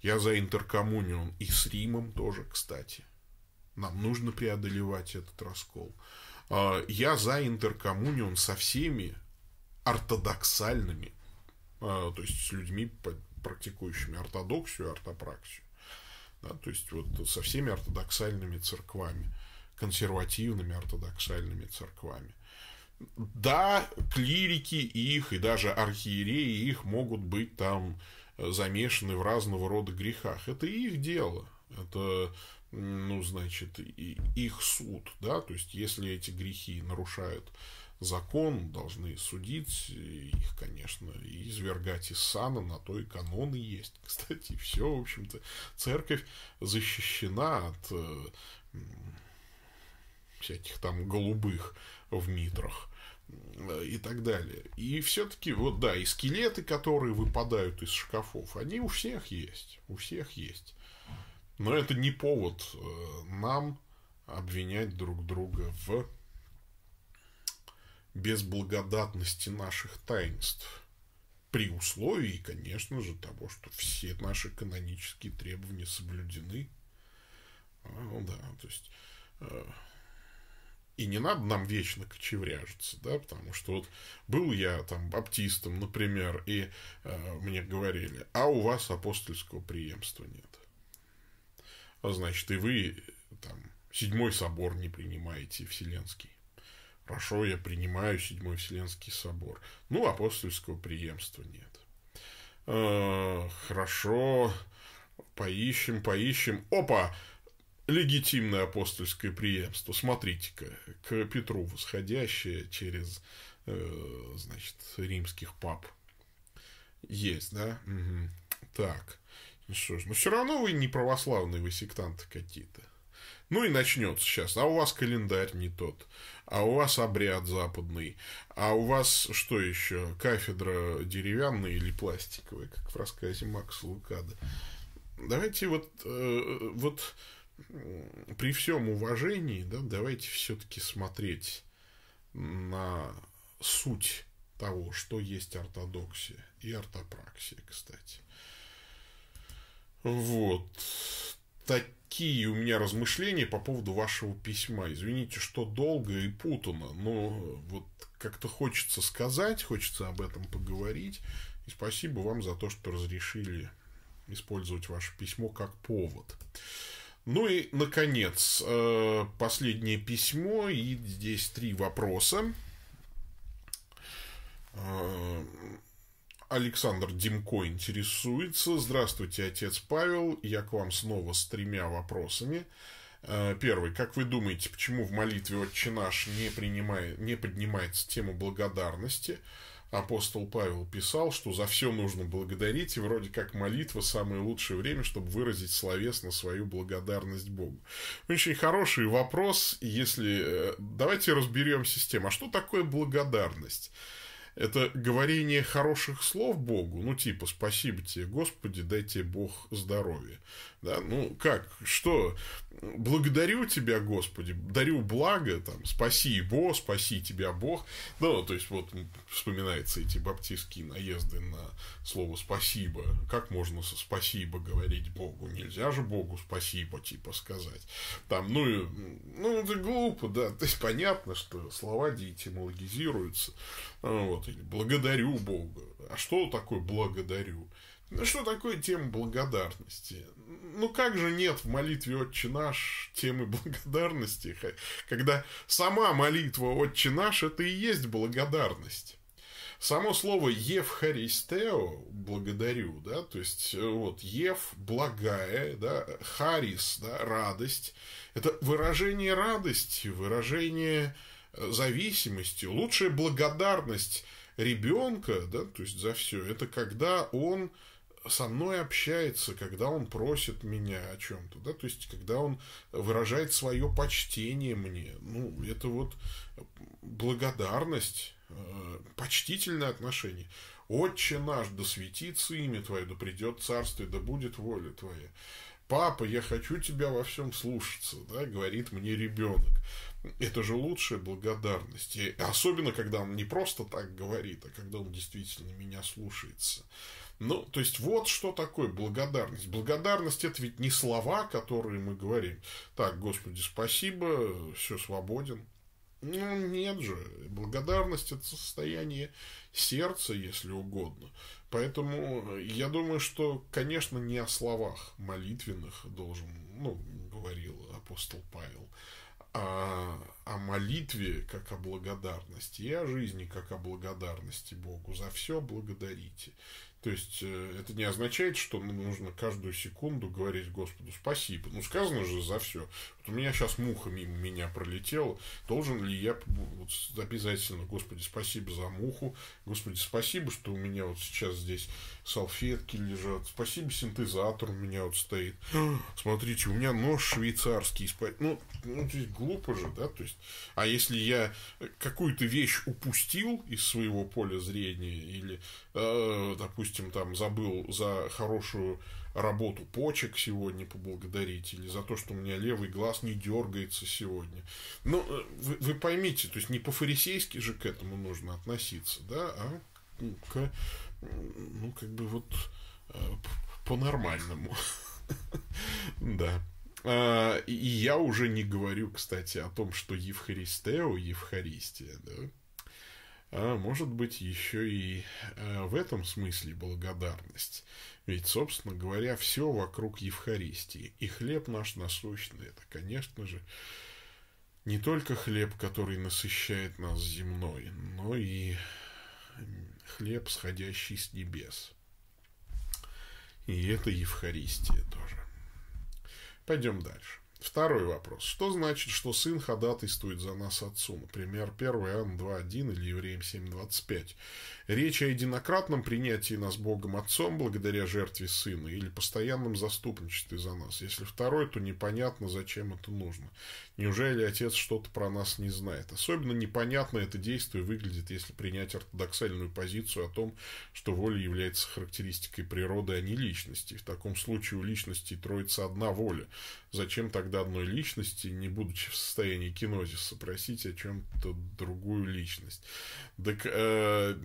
Я за интеркоммуниум и с Римом тоже, кстати. Нам нужно преодолевать этот раскол. А, я за интеркоммунион со всеми ортодоксальными, а, то есть с людьми, практикующими ортодоксию и ортопраксию. Да, то есть вот со всеми ортодоксальными церквами, консервативными ортодоксальными церквами. Да, клирики их и даже архиереи их могут быть там э, замешаны в разного рода грехах. Это их дело. Это ну, значит, и их суд, да, то есть, если эти грехи нарушают закон, должны судить их, конечно, и извергать из сана, на то и каноны есть, [laughs] кстати, все, в общем-то, церковь защищена от э, всяких там голубых в митрах э, и так далее. И все-таки, вот да, и скелеты, которые выпадают из шкафов, они у всех есть, у всех есть. Но это не повод э, нам обвинять друг друга в безблагодатности наших таинств. При условии, конечно же, того, что все наши канонические требования соблюдены. А, ну да, то есть... Э, и не надо нам вечно кочевряжиться, да, потому что вот был я там баптистом, например, и э, мне говорили, а у вас апостольского преемства нет. А значит, и вы там седьмой собор не принимаете вселенский. Хорошо, я принимаю седьмой вселенский собор. Ну, апостольского преемства нет. А, хорошо, поищем, поищем. Опа! Легитимное апостольское преемство. Смотрите-ка, к Петру восходящее через, э, значит, римских пап. Есть, да? Угу. Так. Ну что ж, ну все равно вы не православные, вы сектанты какие-то. Ну и начнется сейчас. А у вас календарь не тот. А у вас обряд западный. А у вас что еще? Кафедра деревянная или пластиковая, как в рассказе Макса Лукада. Давайте вот, э, вот при всем уважении, да, давайте все-таки смотреть на суть того, что есть ортодоксия и ортопраксия, кстати. Вот. Такие у меня размышления по поводу вашего письма. Извините, что долго и путано, но вот как-то хочется сказать, хочется об этом поговорить. И спасибо вам за то, что разрешили использовать ваше письмо как повод. Ну и, наконец, э, последнее письмо. И здесь три вопроса. Э, Александр Димко интересуется. Здравствуйте, отец Павел. Я к вам снова с тремя вопросами. Э, первый. Как вы думаете, почему в молитве «Отче наш» не, принимает, не поднимается тема благодарности? Апостол Павел писал, что за все нужно благодарить, и вроде как молитва – самое лучшее время, чтобы выразить словесно свою благодарность Богу. Очень хороший вопрос, если... Э, давайте разберемся с тем, а что такое благодарность? Это говорение хороших слов Богу, ну типа «Спасибо тебе, Господи, дай тебе Бог здоровья». Да? Ну как, что? благодарю тебя, Господи, дарю благо, там, спаси его, спаси тебя, Бог. Ну, то есть, вот вспоминаются эти баптистские наезды на слово «спасибо». Как можно со «спасибо» говорить Богу? Нельзя же Богу «спасибо», типа, сказать. Там, ну, ну, это глупо, да. То есть, понятно, что слова деэтимологизируются. Вот, или «благодарю Бога». А что такое «благодарю»? Ну что такое тема благодарности? Ну как же нет в молитве «Отче наш» темы благодарности, когда сама молитва «Отче наш» — это и есть благодарность. Само слово «евхаристео» – «благодарю», да, то есть э, вот «ев» – «благая», да, «харис» – да, «радость». Это выражение радости, выражение э, зависимости. Лучшая благодарность ребенка, да, то есть за все, это когда он со мной общается, когда он просит меня о чем-то, да, то есть когда он выражает свое почтение мне, ну, это вот благодарность, э, почтительное отношение. Отче наш, да светится имя твое, да придет царствие да будет воля твоя. Папа, я хочу тебя во всем слушаться, да, говорит мне ребенок. Это же лучшая благодарность. И особенно, когда он не просто так говорит, а когда он действительно меня слушается. Ну, то есть вот что такое благодарность. Благодарность это ведь не слова, которые мы говорим. Так, Господи, спасибо, все свободен. Ну, нет же. Благодарность – это состояние сердца, если угодно. Поэтому э, я думаю, что, конечно, не о словах молитвенных должен, ну, говорил апостол Павел, а о молитве как о благодарности и о жизни как о благодарности Богу. За все благодарите. То есть э, это не означает, что нужно каждую секунду говорить Господу спасибо. Ну, сказано же за все у меня сейчас муха мимо меня пролетела, должен ли я вот, обязательно, Господи, спасибо за муху, Господи, спасибо, что у меня вот сейчас здесь салфетки лежат, спасибо, синтезатор у меня вот стоит, [gasps] смотрите, у меня нож швейцарский, ну, ну, то есть глупо же, да, то есть, а если я какую-то вещь упустил из своего поля зрения или, э, допустим, там забыл за хорошую работу почек сегодня поблагодарить, или за то, что у меня левый глаз не дергается сегодня. Но ну, э, вы, вы поймите, то есть не по-фарисейски же к этому нужно относиться, да, а к, ну, как бы вот э, по-нормальному. [laughs] Да. А, и я уже не говорю, кстати, о том, что Евхаристео, Евхаристия, да, а может быть еще и э, в этом смысле благодарность. Ведь, собственно говоря, все вокруг Евхаристии. И хлеб наш насущный – это, конечно же, не только хлеб, который насыщает нас земной, но и хлеб, сходящий с небес. И это Евхаристия тоже. Пойдем дальше. Второй вопрос. Что значит, что сын ходатайствует за нас отцу? Например, 1 Иоанн 2.1 или Евреям 7.25. Речь о единократном принятии нас Богом Отцом благодаря жертве Сына или постоянном заступничестве за нас. Если второй, то непонятно, зачем это нужно. Неужели Отец что-то про нас не знает? Особенно непонятно это действие выглядит, если принять ортодоксальную позицию о том, что воля является характеристикой природы, а не личности. В таком случае у личности троится одна воля. Зачем тогда одной личности, не будучи в состоянии кинозиса, просить о чем-то другую личность? Так, э,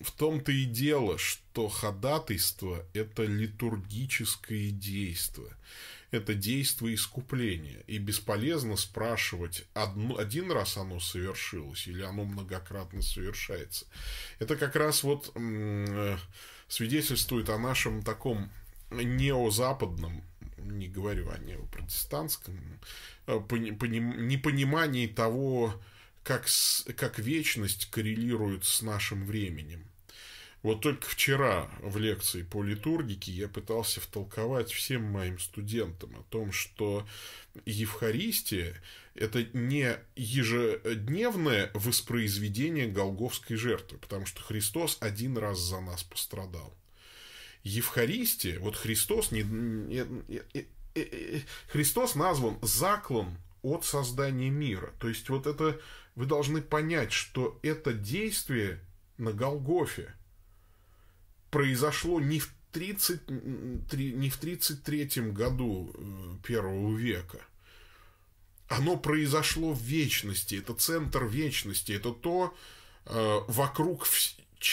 в том-то и дело, что ходатайство – это литургическое действие. Это действие искупления. И бесполезно спрашивать, одну, один раз оно совершилось или оно многократно совершается. Это как раз вот м- э, свидетельствует о нашем таком неозападном, не говорю о неопротестантском, э, пони- пони- непонимании того, как, с, как вечность коррелирует с нашим временем. Вот только вчера в лекции по литургике я пытался втолковать всем моим студентам о том, что Евхаристия – это не ежедневное воспроизведение голговской жертвы, потому что Христос один раз за нас пострадал. Евхаристия, вот Христос, не, не, не, э, э, э, Христос назван заклон от создания мира. То есть вот это вы должны понять, что это действие на Голгофе произошло не в 30, не в 33 году э, первого века. Оно произошло в вечности. Это центр вечности. Это то, э, вокруг,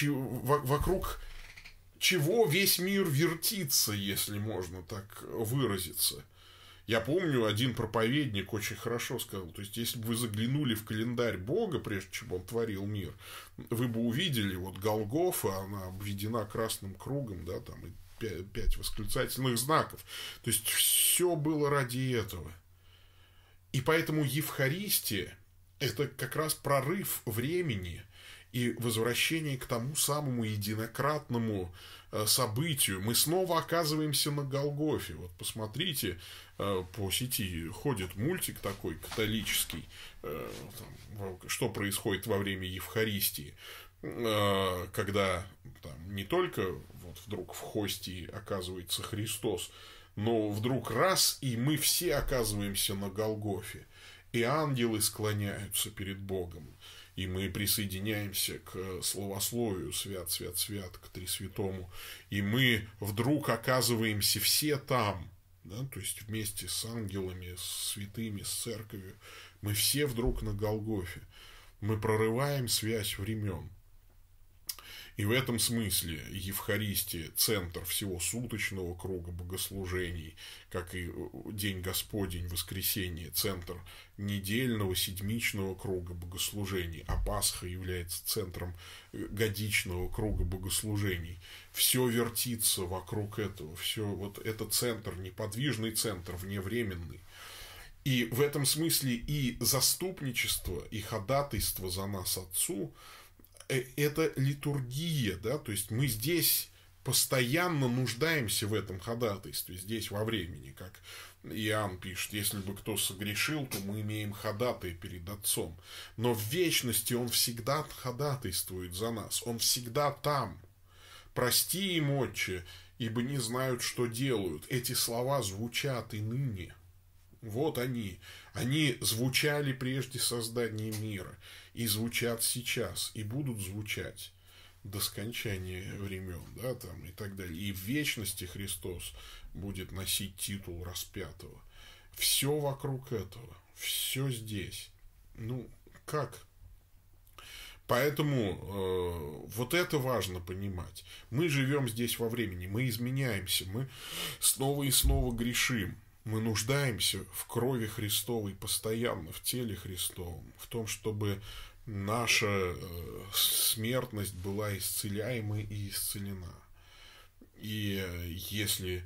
вокруг чего весь мир вертится, если можно так выразиться. Я помню, один проповедник очень хорошо сказал, то есть, если бы вы заглянули в календарь Бога, прежде чем он творил мир, вы бы увидели, вот Голгофа, она обведена красным кругом, да, там, и пять, пять восклицательных знаков. То есть, все было ради этого. И поэтому Евхаристия – это как раз прорыв времени и возвращение к тому самому единократному Э, событию, мы снова оказываемся на Голгофе. Вот посмотрите, э, по сети ходит мультик такой католический, э, там, что происходит во время Евхаристии, когда там, не только вот вдруг в хости оказывается Христос, но вдруг раз, и мы все оказываемся на Голгофе, и ангелы склоняются перед Богом. И мы присоединяемся к словословию «свят, свят, свят», к Трисвятому. И мы вдруг оказываемся все там, да, то есть вместе с ангелами, с святыми, с церковью. Мы все вдруг на Голгофе. Мы прорываем связь времен. И в этом смысле Евхаристия – центр всего суточного круга богослужений, как и э, День Господень, Воскресенье – центр недельного, седмичного круга богослужений, а Пасха является центром э, годичного круга богослужений. Все вертится вокруг этого, все вот это центр, неподвижный центр, вневременный. И в этом смысле и заступничество, и ходатайство за нас Отцу – Э, это литургия, да, то есть мы здесь постоянно нуждаемся в этом ходатайстве, здесь во времени, как Иоанн пишет, если бы кто согрешил, то мы имеем ходатай перед Отцом. Но в вечности Он всегда ходатайствует за нас, Он всегда там. Прости им, Отче, ибо не знают, что делают. Эти слова звучат и ныне. Вот они. Они звучали прежде создания мира и звучат сейчас, и будут звучать до скончания времен, да, там и так далее. И в вечности Христос будет носить титул распятого. Все вокруг этого, все здесь. Ну, как? Поэтому э, вот это важно понимать. Мы живем здесь во времени, мы изменяемся, мы снова и снова грешим. Мы нуждаемся в крови Христовой постоянно, в теле Христовом, в том, чтобы наша э, смертность была исцеляема и исцелена. И э, если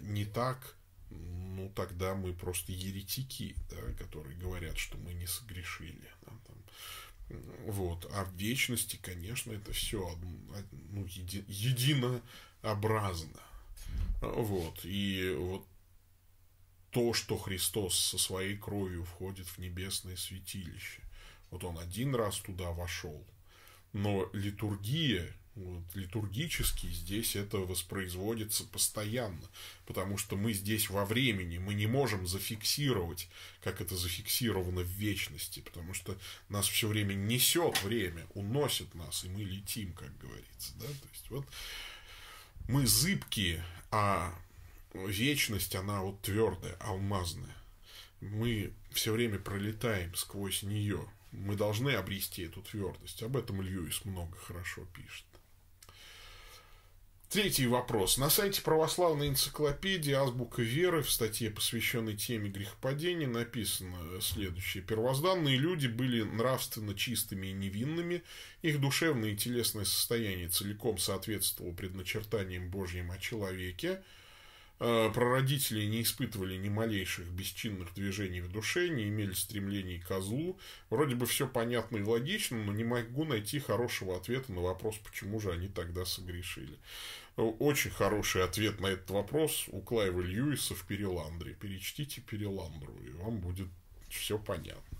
не так, ну тогда мы просто еретики, да, которые говорят, что мы не согрешили. Да, Вот. А в вечности, конечно, это все ну, еди, единообразно. Вот. И вот то, что Христос со своей кровью входит в небесное святилище. Вот он один раз туда вошел. Но литургия, вот, литургически здесь это воспроизводится постоянно, потому что мы здесь во времени, мы не можем зафиксировать, как это зафиксировано в вечности, потому что нас все время несет время, уносит нас, и мы летим, как говорится. Да? То есть, вот, мы зыбкие, а вечность, она вот твердая, алмазная. Мы все время пролетаем сквозь нее. Мы должны обрести эту твердость. Об этом Льюис много хорошо пишет. Третий вопрос. На сайте православной энциклопедии «Азбука веры» в статье, посвященной теме грехопадения, написано следующее. Первозданные люди были нравственно чистыми и невинными, их душевное и телесное состояние целиком соответствовало предначертаниям Божьим о человеке – Э, прародители не испытывали ни малейших бесчинных движений в душе, не имели стремлений к злу. Вроде бы все понятно и логично, но не могу найти хорошего ответа на вопрос, почему же они тогда согрешили. Э, очень хороший ответ на этот вопрос у Клайва Льюиса в «Переландре». Перечтите «Переландру», и вам будет все понятно.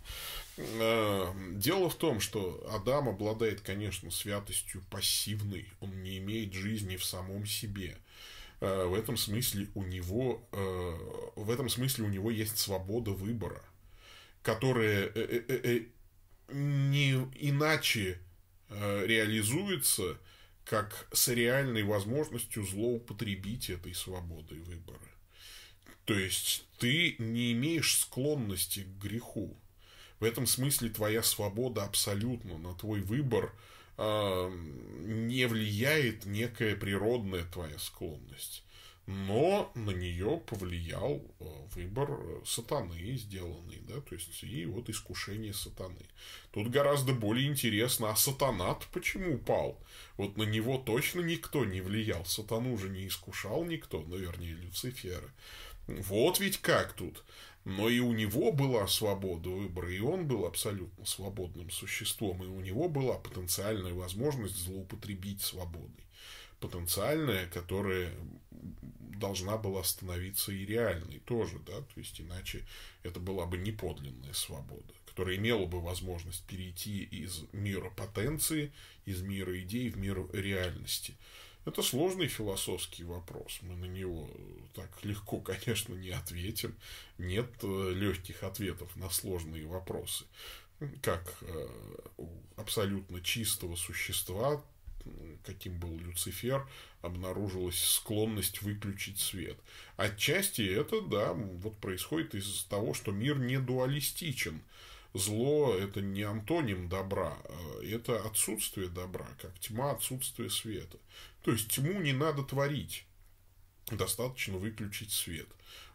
Э, дело в том, что Адам обладает, конечно, святостью пассивной. Он не имеет жизни в самом себе. Э, в этом смысле у него, э, в этом смысле у него есть свобода выбора, которая э, не иначе реализуется, как с реальной возможностью злоупотребить этой свободой выбора. То есть ты не имеешь склонности к греху. В этом смысле твоя свобода абсолютно на твой выбор – а, не влияет некая природная твоя склонность. Но на нее повлиял а, выбор э, сатаны сделанный, да, то есть и вот искушение сатаны. Тут гораздо более интересно, а сатанат почему упал? Вот на него точно никто не влиял, сатану же не искушал никто, ну, вернее, Люцифера. Вот ведь как тут но и у него была свобода выбора, и он был абсолютно свободным существом, и у него была потенциальная возможность злоупотребить свободой. Потенциальная, которая должна была становиться и реальной тоже, да, то есть иначе это была бы неподлинная свобода, которая имела бы возможность перейти из мира потенции, из мира идей в мир реальности. Это сложный философский вопрос. Мы на него так легко, конечно, не ответим. Нет э, легких ответов на сложные вопросы. Как э, у абсолютно чистого существа, каким был Люцифер, обнаружилась склонность выключить свет. Отчасти это, да, вот происходит из за того, что мир не дуалистичен зло – это не антоним добра, а это отсутствие добра, как тьма – отсутствие света. То есть, тьму не надо творить, достаточно выключить свет.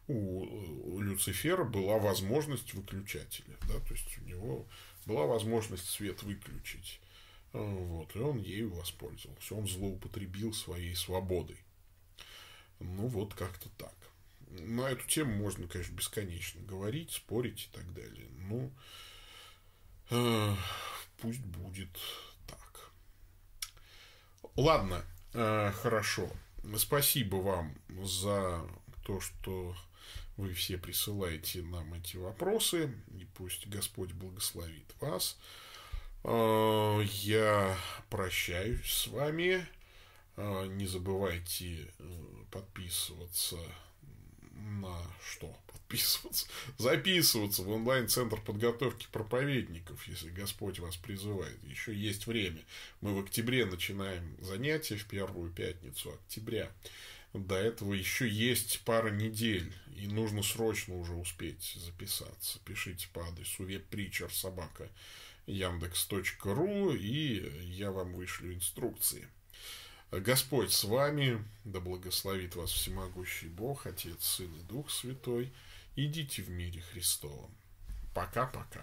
У Люцифера была возможность выключателя, да, то есть, у него была возможность свет выключить. Э, вот, и он ею воспользовался. Он злоупотребил своей свободой. Ну, вот как-то так. На эту тему можно, конечно, бесконечно говорить, спорить и так далее. Но Пусть будет так. Ладно, э, хорошо. Спасибо вам за то, что вы все присылаете нам эти вопросы. И пусть Господь благословит вас. Э, я прощаюсь с вами. Э, не забывайте подписываться на что подписываться? Записываться в онлайн-центр подготовки проповедников, если Господь вас призывает. Еще есть время. Мы в октябре начинаем занятия в первую пятницу октября. До этого еще есть пара недель, и нужно срочно уже успеть записаться. Пишите по адресу вебпритчер собака яндекс.ру, и я вам вышлю инструкции. Господь с вами, да благословит вас всемогущий Бог, Отец, Сын и Дух Святой. Идите в мире Христовом. Пока-пока.